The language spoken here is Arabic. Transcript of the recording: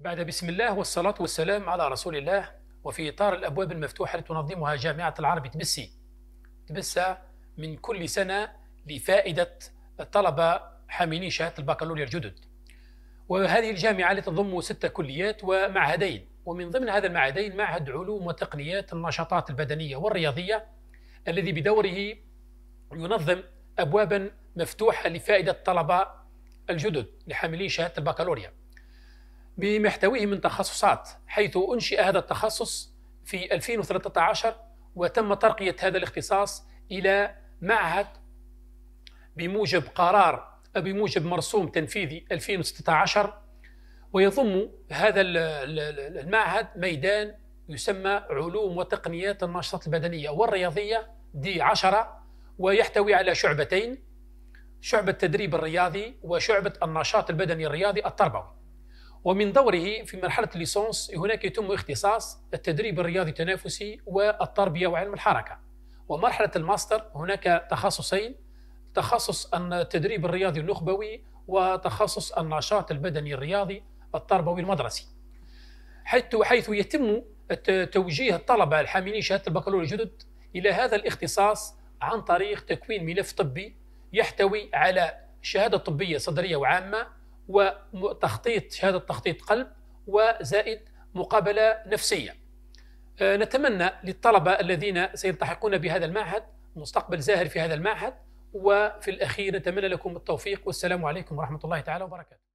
بعد بسم الله والصلاة والسلام على رسول الله وفي إطار الأبواب المفتوحة التي تنظمها جامعة العرب تبسي تبسى من كل سنة لفائدة الطلبة حاملي شهادة البكالوريا الجدد وهذه الجامعة التي تضم ستة كليات ومعهدين ومن ضمن هذا المعهدين معهد علوم وتقنيات النشاطات البدنية والرياضية الذي بدوره ينظم أبوابا مفتوحة لفائدة الطلبة الجدد لحاملي شهادة البكالوريا بمحتويه من تخصصات حيث أنشئ هذا التخصص في 2013 وتم ترقية هذا الاختصاص إلى معهد بموجب قرار بموجب مرسوم تنفيذي 2016 ويضم هذا المعهد ميدان يسمى علوم وتقنيات النشاطات البدنية والرياضية دي عشرة ويحتوي على شعبتين شعبة التدريب الرياضي وشعبة النشاط البدني الرياضي التربوي ومن دوره في مرحلة الليسونس هناك يتم اختصاص التدريب الرياضي التنافسي والتربية وعلم الحركة ومرحلة الماستر هناك تخصصين تخصص التدريب الرياضي النخبوي وتخصص النشاط البدني الرياضي التربوي المدرسي حيث حيث يتم توجيه الطلبة الحاملين شهادة البكالوريا الجدد إلى هذا الاختصاص عن طريق تكوين ملف طبي يحتوي على شهادة طبية صدرية وعامة وتخطيط شهادة تخطيط قلب وزائد مقابلة نفسية آه، نتمنى للطلبة الذين سيلتحقون بهذا المعهد مستقبل زاهر في هذا المعهد وفي الأخير نتمنى لكم التوفيق والسلام عليكم ورحمة الله تعالى وبركاته